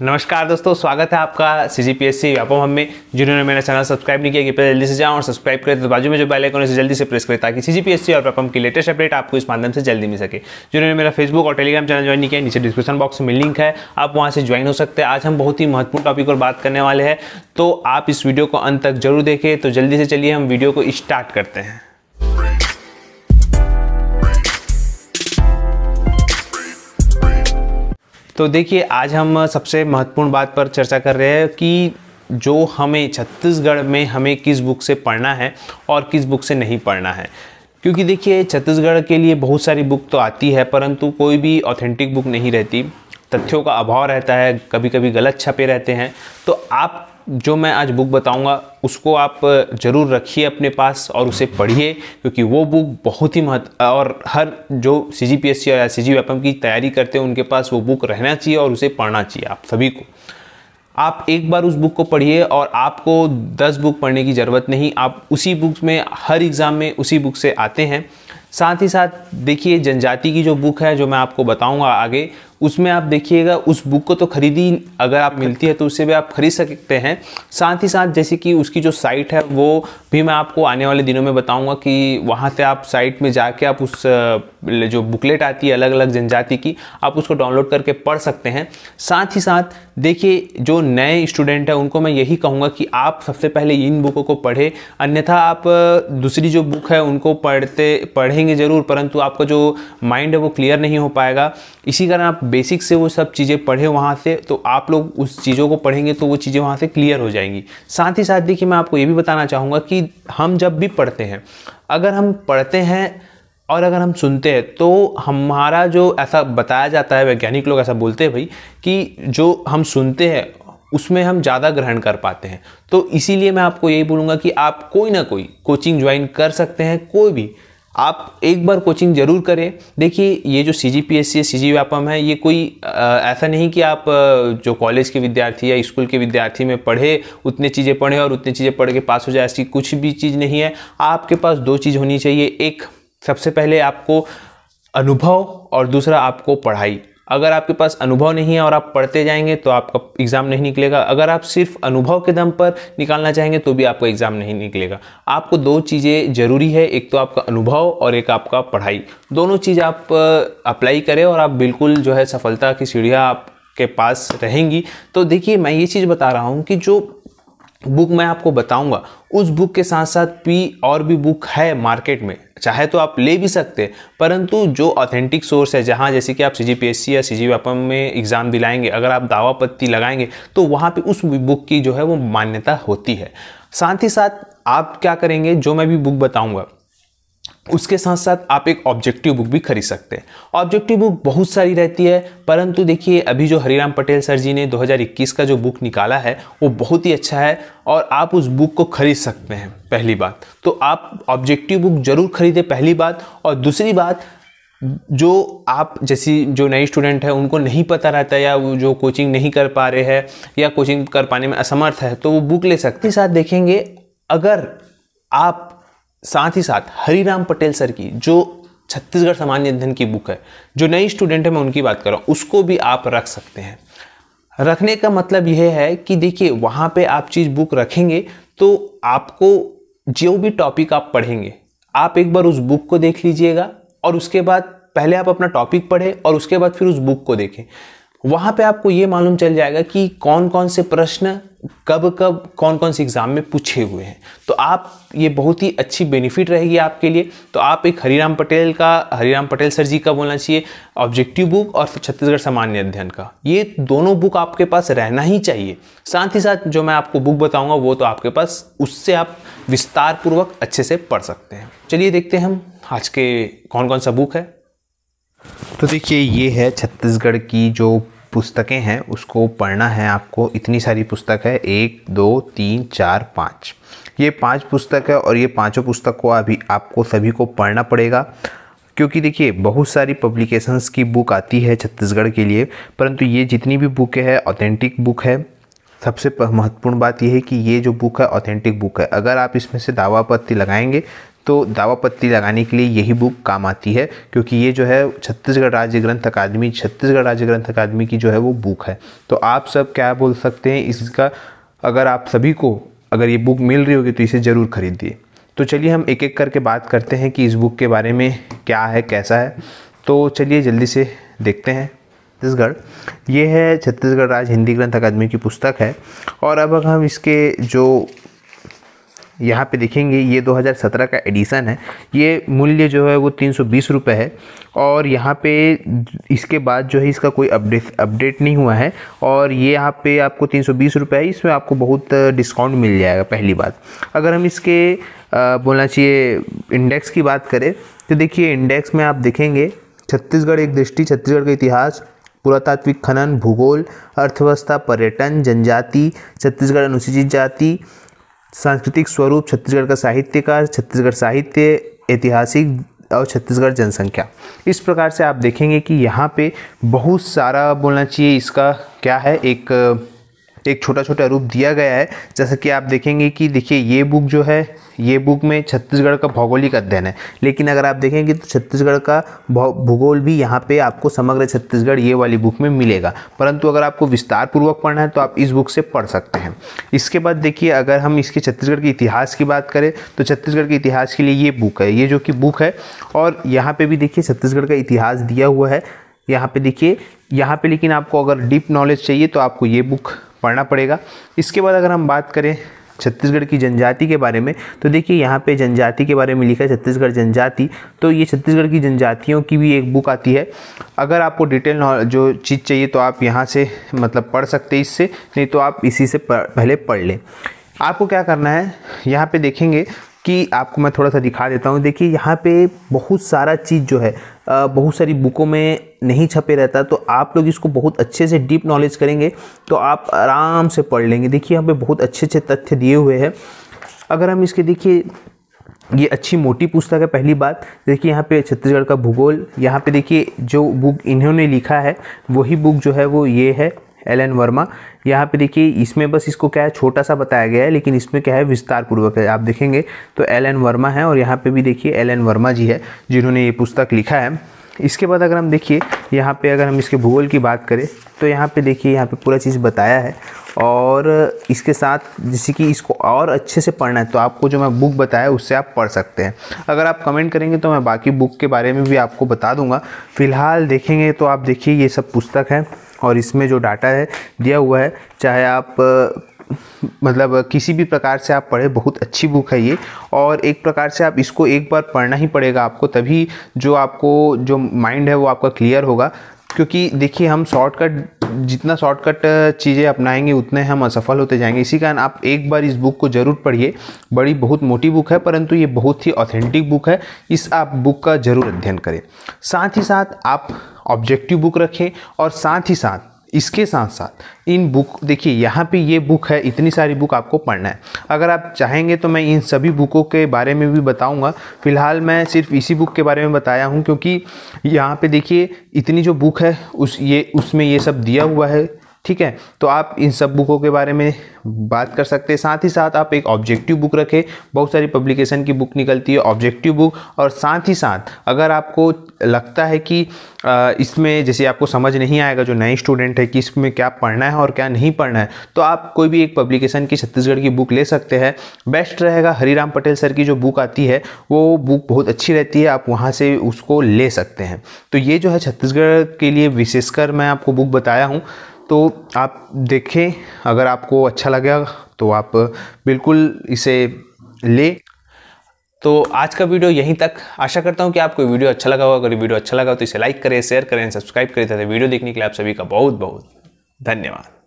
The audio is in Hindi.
नमस्कार दोस्तों स्वागत है आपका C G P S C Vyapam हम में जिन्होंने मेरा चैनल सब्सक्राइब नहीं किया कि पहले जल्दी से जाओ और सब्सक्राइब करें तो बाजू में जो बेल आइकन उसे जल्दी से प्रेस करें ताकि सी जी पी एस सी और व्यापम की लेटेस्ट अपडेट आपको इस माध्यम से जल्दी मिल सके जिन्होंने मेरा फेसबुक और टेलीग्राम चैनल ज्वाइन नहीं किया नीचे डिस्क्रिप्शन बॉक्स में लिंक है आप वहाँ से ज्वाइन हो सकते हैं आज हम बहुत ही महत्वपूर्ण टॉपिक पर बात करने वाले हैं तो आप इस वीडियो को अंत तक जरूर देखें तो जल्दी से चलिए हम वीडियो को स्टार्ट करते हैं तो देखिए आज हम सबसे महत्वपूर्ण बात पर चर्चा कर रहे हैं कि जो हमें छत्तीसगढ़ में हमें किस बुक से पढ़ना है और किस बुक से नहीं पढ़ना है क्योंकि देखिए छत्तीसगढ़ के लिए बहुत सारी बुक तो आती है परंतु कोई भी ऑथेंटिक बुक नहीं रहती तथ्यों का अभाव रहता है कभी कभी गलत छपे रहते हैं तो आप जो मैं आज बुक बताऊंगा उसको आप ज़रूर रखिए अपने पास और उसे पढ़िए क्योंकि वो बुक बहुत ही महत्व और हर जो सी जी पी एस सी या सी जी वेपम की तैयारी करते हैं उनके पास वो बुक रहना चाहिए और उसे पढ़ना चाहिए आप सभी को आप एक बार उस बुक को पढ़िए और आपको दस बुक पढ़ने की ज़रूरत नहीं आप उसी बुक में हर एग्ज़ाम में उसी बुक से आते हैं साथ ही साथ देखिए जनजाति की जो बुक है जो मैं आपको बताऊंगा आगे उसमें आप देखिएगा उस बुक को तो खरीदी अगर आप मिलती है तो उससे भी आप खरीद सकते हैं साथ ही साथ जैसे कि उसकी जो साइट है वो भी मैं आपको आने वाले दिनों में बताऊंगा कि वहाँ से आप साइट में जाके आप उस जो बुकलेट आती है अलग अलग जनजाति की आप उसको डाउनलोड करके पढ़ सकते हैं साथ ही साथ देखिए जो नए स्टूडेंट हैं उनको मैं यही कहूँगा कि आप सबसे पहले इन बुकों को पढ़े अन्यथा आप दूसरी जो बुक है उनको पढ़ते पढ़ेंगे ज़रूर परंतु आपका जो माइंड है वो क्लियर नहीं हो पाएगा इसी कारण आप बेसिक से वो सब चीज़ें पढ़े वहाँ से तो आप लोग उस चीज़ों को पढ़ेंगे तो वो चीज़ें वहाँ से क्लियर हो जाएंगी साथ ही साथ देखिए मैं आपको ये भी बताना चाहूँगा कि हम जब भी पढ़ते हैं अगर हम पढ़ते हैं और अगर हम सुनते हैं तो हमारा जो ऐसा बताया जाता है वैज्ञानिक लोग ऐसा बोलते हैं भाई कि जो हम सुनते हैं उसमें हम ज़्यादा ग्रहण कर पाते हैं तो इसीलिए मैं आपको यही बोलूँगा कि आप कोई ना कोई कोचिंग ज्वाइन कर सकते हैं कोई भी आप एक बार कोचिंग ज़रूर करें देखिए ये जो C G P S C C G Vyapam है ये कोई ऐसा नहीं कि आप जो कॉलेज के विद्यार्थी या स्कूल के विद्यार्थी में पढ़े उतने चीज़ें पढ़े और उतनी चीज़ें पढ़ के पास हो जाए ऐसी कुछ भी चीज़ नहीं है आपके पास दो चीज़ होनी चाहिए एक सबसे पहले आपको अनुभव और दूसरा आपको पढ़ाई अगर आपके पास अनुभव नहीं है और आप पढ़ते जाएंगे तो आपका एग्ज़ाम नहीं निकलेगा अगर आप सिर्फ अनुभव के दम पर निकालना चाहेंगे तो भी आपका एग्ज़ाम नहीं निकलेगा आपको दो चीज़ें ज़रूरी है एक तो आपका अनुभव और एक आपका पढ़ाई दोनों चीज़ आप अप्लाई करें और आप बिल्कुल जो है सफलता की सीढ़ियाँ आपके पास रहेंगी तो देखिए मैं ये चीज़ बता रहा हूँ कि जो बुक मैं आपको बताऊंगा उस बुक के साथ साथ पी और भी बुक है मार्केट में चाहे तो आप ले भी सकते हैं परंतु जो ऑथेंटिक सोर्स है जहाँ जैसे कि आप सी जी पी या सी जी में एग्ज़ाम दिलाएंगे अगर आप दावा पत्ती लगाएंगे तो वहाँ पे उस बुक की जो है वो मान्यता होती है साथ ही साथ आप क्या करेंगे जो मैं भी बुक बताऊँगा उसके साथ साथ आप एक ऑब्जेक्टिव बुक भी खरीद सकते हैं ऑब्जेक्टिव बुक बहुत सारी रहती है परंतु देखिए अभी जो हरिराम पटेल सर जी ने 2021 का जो बुक निकाला है वो बहुत ही अच्छा है और आप उस बुक को खरीद सकते हैं पहली बात तो आप ऑब्जेक्टिव बुक ज़रूर खरीदें पहली बात और दूसरी बात जो आप जैसी जो नए स्टूडेंट हैं उनको नहीं पता रहता या वो जो कोचिंग नहीं कर पा रहे हैं या कोचिंग कर पाने में असमर्थ है तो वो बुक ले सकते साथ देखेंगे अगर आप साथ ही साथ हरिराम पटेल सर की जो छत्तीसगढ़ सामान्य अध्ययन की बुक है जो नई स्टूडेंट है मैं उनकी बात कर रहा हूँ उसको भी आप रख सकते हैं रखने का मतलब यह है कि देखिए वहाँ पे आप चीज़ बुक रखेंगे तो आपको जो भी टॉपिक आप पढ़ेंगे आप एक बार उस बुक को देख लीजिएगा और उसके बाद पहले आप अपना टॉपिक पढ़ें और उसके बाद फिर उस बुक को देखें वहाँ पे आपको ये मालूम चल जाएगा कि कौन कौन से प्रश्न कब कब कौन कौन से एग्ज़ाम में पूछे हुए हैं तो आप ये बहुत ही अच्छी बेनिफिट रहेगी आपके लिए तो आप एक हरिराम पटेल का हरिराम पटेल सर जी का बोलना चाहिए ऑब्जेक्टिव बुक और छत्तीसगढ़ सामान्य अध्ययन का ये दोनों बुक आपके पास रहना ही चाहिए साथ ही साथ जो मैं आपको बुक बताऊँगा वो तो आपके पास उससे आप विस्तारपूर्वक अच्छे से पढ़ सकते हैं चलिए देखते हैं हम आज के कौन कौन सा बुक है तो देखिए ये है छत्तीसगढ़ की जो पुस्तकें हैं उसको पढ़ना है आपको इतनी सारी पुस्तक है एक दो तीन चार पाँच ये पांच पुस्तक है और ये पांचों पुस्तक को अभी आपको सभी को पढ़ना पड़ेगा क्योंकि देखिए बहुत सारी पब्लिकेशंस की बुक आती है छत्तीसगढ़ के लिए परंतु ये जितनी भी बुकें हैं ऑथेंटिक बुक है सबसे महत्वपूर्ण बात यह है कि ये जो बुक है ऑथेंटिक बुक है अगर आप इसमें से दावा पत्ती लगाएंगे तो दावा पत्ती लगाने के लिए यही बुक काम आती है क्योंकि ये जो है छत्तीसगढ़ राज्य ग्रंथ अकादमी छत्तीसगढ़ राज्य ग्रंथ अकादमी की जो है वो बुक है तो आप सब क्या बोल सकते हैं इसका अगर आप सभी को अगर ये बुक मिल रही होगी तो इसे ज़रूर खरीदिए तो चलिए हम एक एक करके बात करते हैं कि इस बुक के बारे में क्या है कैसा है तो चलिए जल्दी से देखते हैं छत्तीसगढ़ ये है छत्तीसगढ़ राज्य हिंदी ग्रंथ अकादमी की पुस्तक है और अब अगर हम इसके जो यहाँ पे देखेंगे ये 2017 का एडिशन है ये मूल्य जो है वो तीन सौ है और यहाँ पे इसके बाद जो है इसका कोई अपडेट अपडेट नहीं हुआ है और ये यहाँ पे आपको तीन सौ है इसमें आपको बहुत डिस्काउंट मिल जाएगा पहली बात अगर हम इसके बोलना चाहिए इंडेक्स की बात करें तो देखिए इंडेक्स में आप देखेंगे छत्तीसगढ़ एक दृष्टि छत्तीसगढ़ का इतिहास पुरातात्विक खनन भूगोल अर्थव्यवस्था पर्यटन जनजाति छत्तीसगढ़ अनुसूचित जाति सांस्कृतिक स्वरूप छत्तीसगढ़ का साहित्यकार छत्तीसगढ़ साहित्य ऐतिहासिक और छत्तीसगढ़ जनसंख्या इस प्रकार से आप देखेंगे कि यहाँ पे बहुत सारा बोलना चाहिए इसका क्या है एक एक छोटा छोटा रूप दिया गया है जैसा कि आप देखेंगे कि देखिए ये बुक जो है ये बुक में छत्तीसगढ़ का भौगोलिक अध्ययन है लेकिन अगर आप देखेंगे तो छत्तीसगढ़ का भूगोल भी यहाँ पे आपको समग्र छत्तीसगढ़ ये वाली बुक में मिलेगा परंतु अगर आपको विस्तार पूर्वक पढ़ना है तो आप इस बुक से पढ़ सकते हैं इसके बाद देखिए अगर हम इसके छत्तीसगढ़ के इतिहास की बात करें तो छत्तीसगढ़ के इतिहास के लिए ये बुक है ये जो कि बुक है और यहाँ पर भी देखिए छत्तीसगढ़ का इतिहास दिया हुआ है यहाँ पर देखिए यहाँ पर लेकिन आपको अगर डीप नॉलेज चाहिए तो आपको ये बुक पढ़ना पड़ेगा इसके बाद अगर हम बात करें छत्तीसगढ़ की जनजाति के बारे में तो देखिए यहाँ पे जनजाति के बारे में लिखा है छत्तीसगढ़ जनजाति तो ये छत्तीसगढ़ की जनजातियों की भी एक बुक आती है अगर आपको डिटेल जो चीज़ चाहिए तो आप यहाँ से मतलब पढ़ सकते हैं इससे नहीं तो आप इसी से पहले पढ़ लें आपको क्या करना है यहाँ पे देखेंगे कि आपको मैं थोड़ा सा दिखा देता हूँ देखिए यहाँ पे बहुत सारा चीज़ जो है बहुत सारी बुकों में नहीं छपे रहता तो आप लोग इसको बहुत अच्छे से डीप नॉलेज करेंगे तो आप आराम से पढ़ लेंगे देखिए यहाँ पे बहुत अच्छे अच्छे तथ्य दिए हुए हैं अगर हम इसके देखिए ये अच्छी मोटी पुस्तक है पहली बात देखिए यहाँ पे छत्तीसगढ़ का भूगोल यहाँ पे देखिए जो बुक इन्होंने लिखा है वही बुक जो है वो ये है एल एन वर्मा यहाँ पे देखिए इसमें बस इसको क्या है छोटा सा बताया गया है लेकिन इसमें क्या है विस्तार पूर्वक है आप देखेंगे तो एल एन वर्मा है और यहाँ पे भी देखिए एल एन वर्मा जी है जिन्होंने ये पुस्तक लिखा है इसके बाद अगर हम देखिए यहाँ पे अगर हम इसके भूगोल की बात करें तो यहाँ पे देखिए यहाँ पे पूरा चीज़ बताया है और इसके साथ जैसे कि इसको और अच्छे से पढ़ना है तो आपको जो मैं बुक बताया उससे आप पढ़ सकते हैं अगर आप कमेंट करेंगे तो मैं बाकी बुक के बारे में भी आपको बता दूंगा फ़िलहाल देखेंगे तो आप देखिए ये सब पुस्तक है और इसमें जो डाटा है दिया हुआ है चाहे आप मतलब किसी भी प्रकार से आप पढ़े बहुत अच्छी बुक है ये और एक प्रकार से आप इसको एक बार पढ़ना ही पड़ेगा आपको तभी जो आपको जो माइंड है वो आपका क्लियर होगा क्योंकि देखिए हम शॉर्टकट जितना शॉर्टकट चीज़ें अपनाएंगे उतने हम असफल होते जाएंगे इसी कारण आप एक बार इस बुक को ज़रूर पढ़िए बड़ी बहुत मोटी बुक है परंतु ये बहुत ही ऑथेंटिक बुक है इस आप बुक का ज़रूर अध्ययन करें साथ ही साथ आप ऑब्जेक्टिव बुक रखें और साथ ही साथ इसके साथ साथ इन बुक देखिए यहाँ पे ये बुक है इतनी सारी बुक आपको पढ़ना है अगर आप चाहेंगे तो मैं इन सभी बुकों के बारे में भी बताऊंगा फ़िलहाल मैं सिर्फ इसी बुक के बारे में बताया हूँ क्योंकि यहाँ पे देखिए इतनी जो बुक है उस ये उसमें ये सब दिया हुआ है ठीक है तो आप इन सब बुकों के बारे में बात कर सकते हैं साथ ही साथ आप एक ऑब्जेक्टिव बुक रखें बहुत सारी पब्लिकेशन की बुक निकलती है ऑब्जेक्टिव बुक और साथ ही साथ अगर आपको लगता है कि इसमें जैसे आपको समझ नहीं आएगा जो नए स्टूडेंट है कि इसमें क्या पढ़ना है और क्या नहीं पढ़ना है तो आप कोई भी एक पब्लिकेशन की छत्तीसगढ़ की बुक ले सकते हैं बेस्ट रहेगा हरीराम पटेल सर की जो बुक आती है वो बुक बहुत अच्छी रहती है आप वहाँ से उसको ले सकते हैं तो ये जो है छत्तीसगढ़ के लिए विशेषकर मैं आपको बुक बताया हूँ तो आप देखें अगर आपको अच्छा लगेगा तो आप बिल्कुल इसे ले तो आज का वीडियो यहीं तक आशा करता हूँ कि आपको वीडियो अच्छा लगा होगा अगर वीडियो अच्छा लगा तो इसे लाइक करें शेयर करें सब्सक्राइब करें तथा वीडियो देखने के लिए आप सभी का बहुत बहुत धन्यवाद